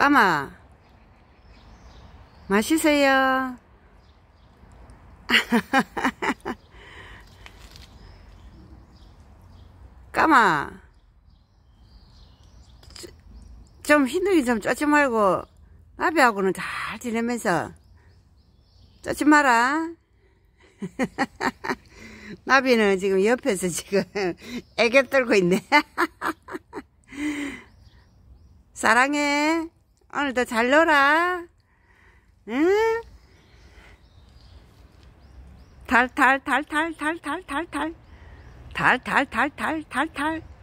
까마 마시세요 까마 좀 힘들게 좀 쫓지 말고 나비하고는 잘 지내면서 쫓지 마라 나비는 지금 옆에서 지금 애교 떨고 있네 사랑해 오늘도 잘 놀아 응? 달달달달달달 달달 달달달달달달